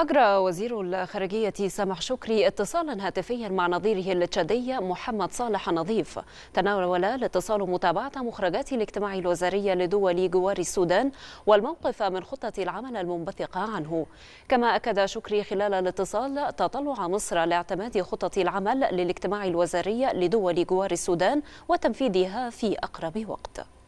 أجرى وزير الخارجية سامح شكري اتصالا هاتفيا مع نظيره التشادي محمد صالح نظيف تناول الاتصال متابعة مخرجات الاجتماع الوزاري لدول جوار السودان والموقف من خطة العمل المنبثقة عنه كما أكد شكري خلال الاتصال تطلع مصر لاعتماد خطة العمل للاجتماع الوزاري لدول جوار السودان وتنفيذها في أقرب وقت